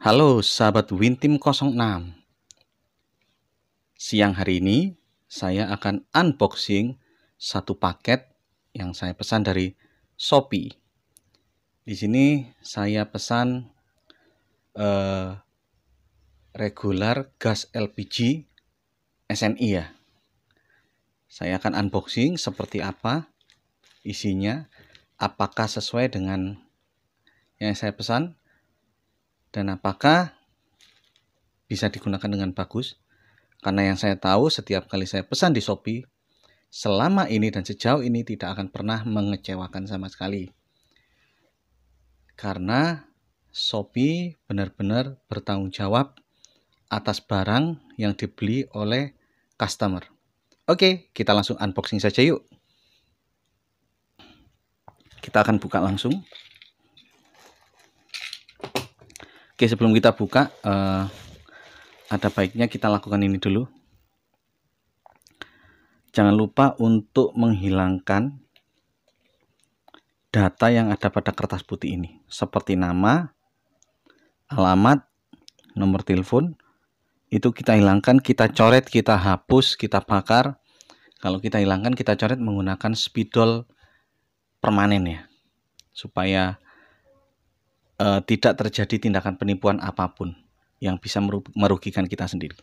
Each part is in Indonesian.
Halo sahabat Wintim 06. Siang hari ini saya akan unboxing satu paket yang saya pesan dari Shopee. Di sini saya pesan eh, regular gas LPG SNI ya. Saya akan unboxing seperti apa isinya, apakah sesuai dengan yang saya pesan dan apakah bisa digunakan dengan bagus? Karena yang saya tahu setiap kali saya pesan di Shopee, selama ini dan sejauh ini tidak akan pernah mengecewakan sama sekali. Karena Shopee benar-benar bertanggung jawab atas barang yang dibeli oleh customer. Oke, kita langsung unboxing saja yuk. Kita akan buka langsung. Oke, sebelum kita buka, eh, ada baiknya kita lakukan ini dulu. Jangan lupa untuk menghilangkan data yang ada pada kertas putih ini, seperti nama, alamat, nomor telepon, itu kita hilangkan, kita coret, kita hapus, kita bakar. Kalau kita hilangkan, kita coret menggunakan spidol permanen ya, supaya uh, tidak terjadi tindakan penipuan apapun yang bisa merugikan kita sendiri.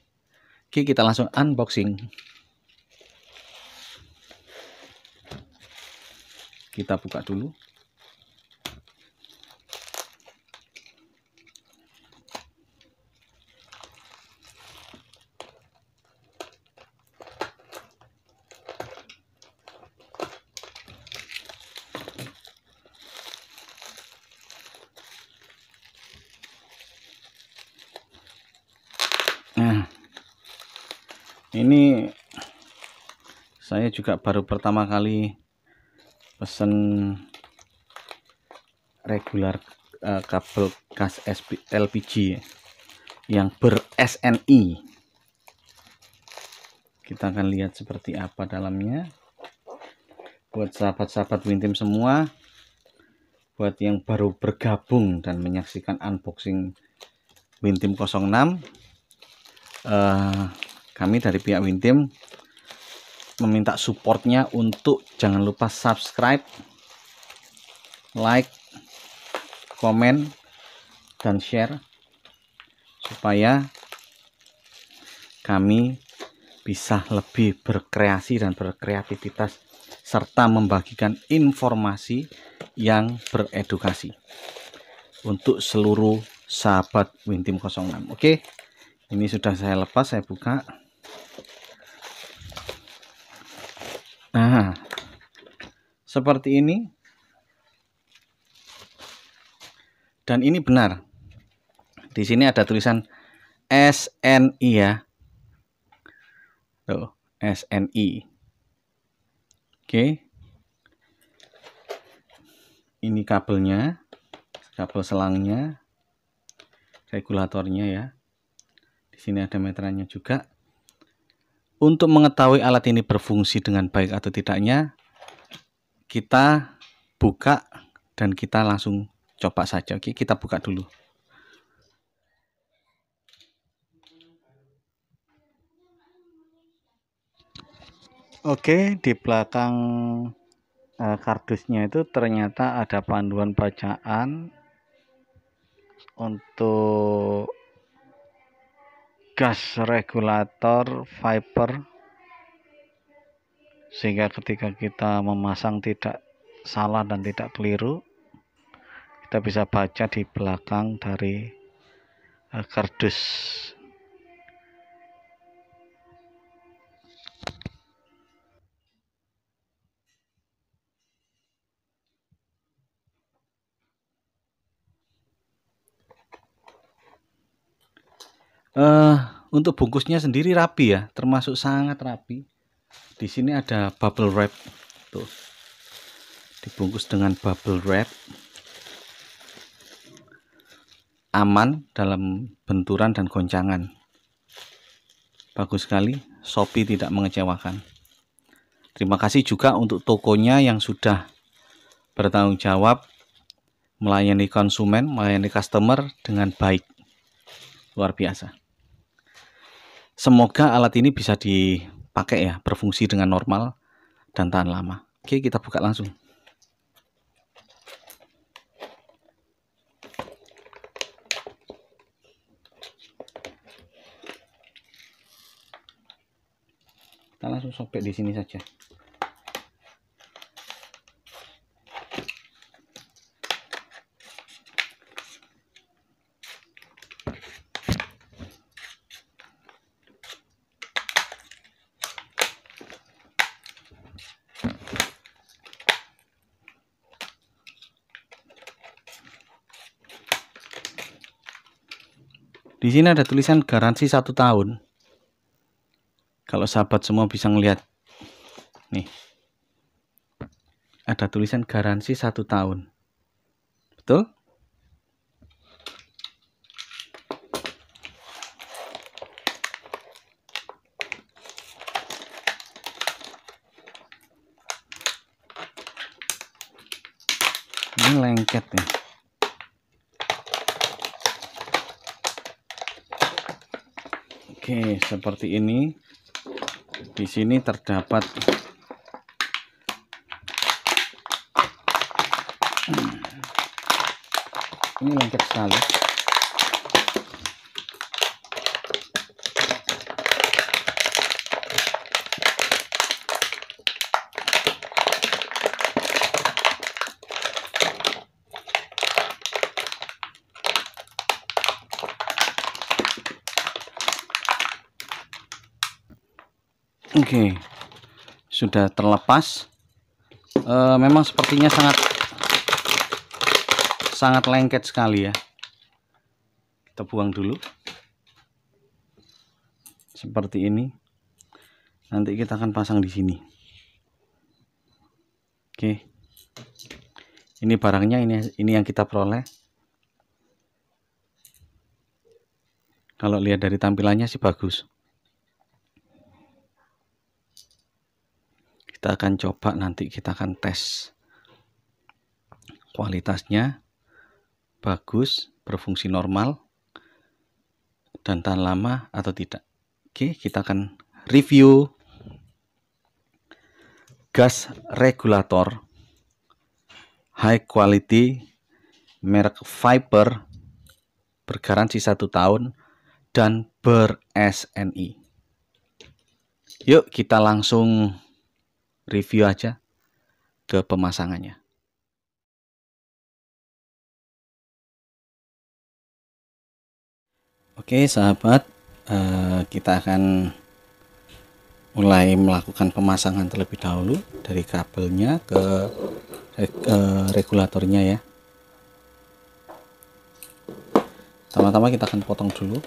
Oke, kita langsung unboxing. Kita buka dulu. ini saya juga baru pertama kali pesen regular uh, kabel gas LPG yang ber SNI kita akan lihat seperti apa dalamnya buat sahabat-sahabat Wintim semua buat yang baru bergabung dan menyaksikan unboxing Wintim 06 uh, kami dari pihak Wintim meminta supportnya untuk jangan lupa subscribe, like, komen, dan share supaya kami bisa lebih berkreasi dan berkreativitas serta membagikan informasi yang beredukasi untuk seluruh sahabat Wintim 06. Oke, ini sudah saya lepas, saya buka. seperti ini dan ini benar di sini ada tulisan SNI ya Tuh, SNI oke ini kabelnya kabel selangnya regulatornya ya di sini ada meterannya juga untuk mengetahui alat ini berfungsi dengan baik atau tidaknya kita buka dan kita langsung coba saja. Oke, kita buka dulu. Oke, di belakang eh, kardusnya itu ternyata ada panduan bacaan untuk gas regulator Viper sehingga ketika kita memasang tidak salah dan tidak keliru kita bisa baca di belakang dari eh, kardus Uh, untuk bungkusnya sendiri rapi ya, termasuk sangat rapi di sini ada bubble wrap tuh dibungkus dengan bubble wrap aman dalam benturan dan goncangan bagus sekali Shopee tidak mengecewakan terima kasih juga untuk tokonya yang sudah bertanggung jawab melayani konsumen melayani customer dengan baik luar biasa semoga alat ini bisa di pakai ya berfungsi dengan normal dan tahan lama oke kita buka langsung kita langsung sobek di sini saja Di sini ada tulisan garansi satu tahun. Kalau sahabat semua bisa ngelihat, nih, ada tulisan garansi satu tahun. Betul? ini lengket nih Oke, seperti ini. Di sini terdapat hmm, ini lengket sekali. Oke, okay. sudah terlepas. E, memang sepertinya sangat sangat lengket sekali ya. Kita buang dulu. Seperti ini. Nanti kita akan pasang di sini. Oke. Okay. Ini barangnya ini ini yang kita peroleh. Kalau lihat dari tampilannya sih bagus. kita akan coba nanti kita akan tes kualitasnya bagus berfungsi normal dan tahan lama atau tidak oke kita akan review gas regulator high quality merek Viper bergaransi satu tahun dan ber SNI yuk kita langsung review aja ke pemasangannya. Oke sahabat, eh, kita akan mulai melakukan pemasangan terlebih dahulu dari kabelnya ke eh, regulatornya ya. Pertama-tama kita akan potong dulu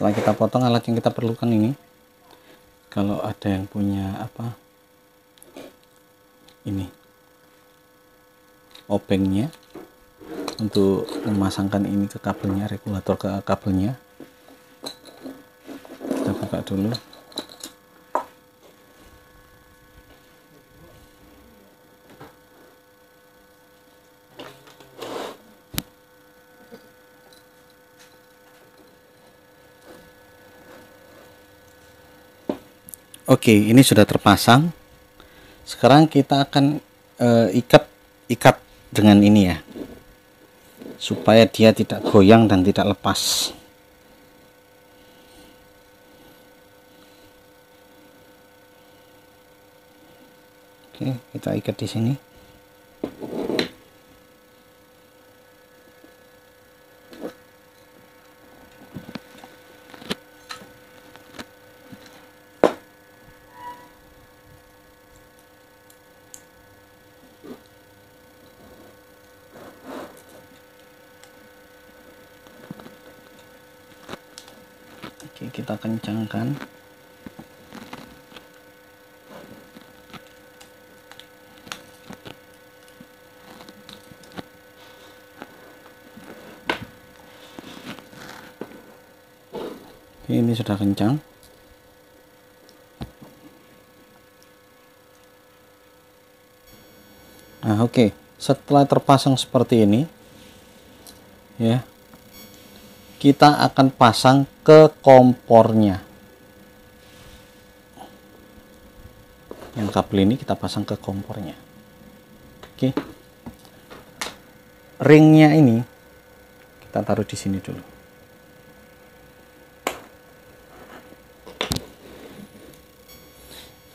setelah kita potong alat yang kita perlukan ini kalau ada yang punya apa ini obengnya untuk memasangkan ini ke kabelnya regulator ke kabelnya kita buka dulu Oke, ini sudah terpasang. Sekarang kita akan uh, ikat ikat dengan ini ya. Supaya dia tidak goyang dan tidak lepas. Oke, kita ikat di sini. kita kencangkan. ini sudah kencang. Nah, oke. Setelah terpasang seperti ini, ya, kita akan pasang ke kompornya yang kabel ini kita pasang ke kompornya oke ringnya ini kita taruh di sini dulu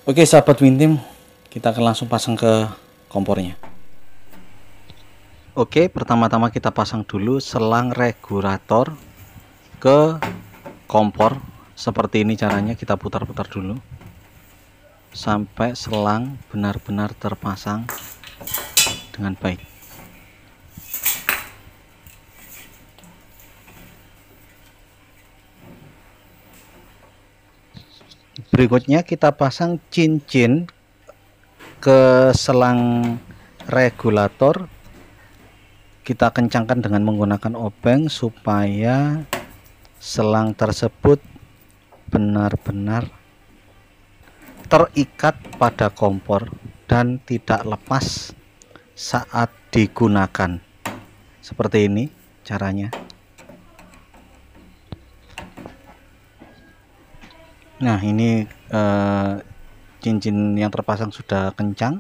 oke sahabat Wintim kita akan langsung pasang ke kompornya oke pertama-tama kita pasang dulu selang regulator ke kompor seperti ini caranya kita putar-putar dulu sampai selang benar-benar terpasang dengan baik berikutnya kita pasang cincin ke selang regulator kita kencangkan dengan menggunakan obeng supaya selang tersebut benar-benar terikat pada kompor dan tidak lepas saat digunakan seperti ini caranya nah ini eh, cincin yang terpasang sudah kencang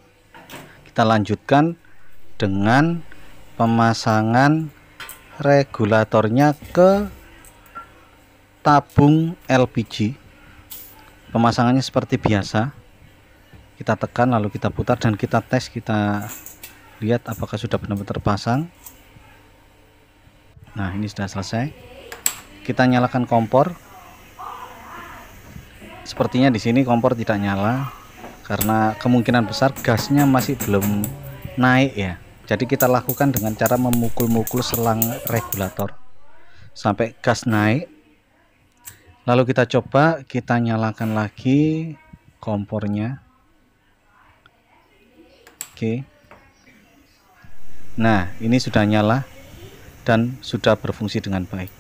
kita lanjutkan dengan pemasangan regulatornya ke tabung LPG pemasangannya seperti biasa kita tekan lalu kita putar dan kita tes kita lihat apakah sudah benar-benar terpasang nah ini sudah selesai kita nyalakan kompor sepertinya di sini kompor tidak nyala karena kemungkinan besar gasnya masih belum naik ya jadi kita lakukan dengan cara memukul-mukul selang regulator sampai gas naik Lalu kita coba kita nyalakan lagi kompornya. Oke. Nah, ini sudah nyala dan sudah berfungsi dengan baik.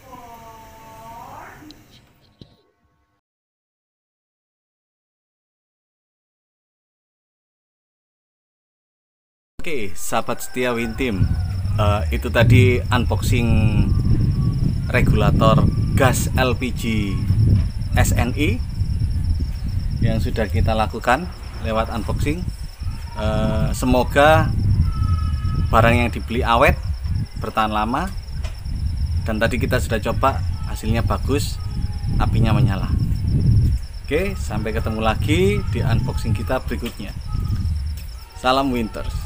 Oke, sahabat setia Wintim, uh, itu tadi unboxing regulator gas LPG SNI yang sudah kita lakukan lewat unboxing eh, semoga barang yang dibeli awet bertahan lama dan tadi kita sudah coba hasilnya bagus apinya menyala Oke, sampai ketemu lagi di unboxing kita berikutnya. Salam Winters.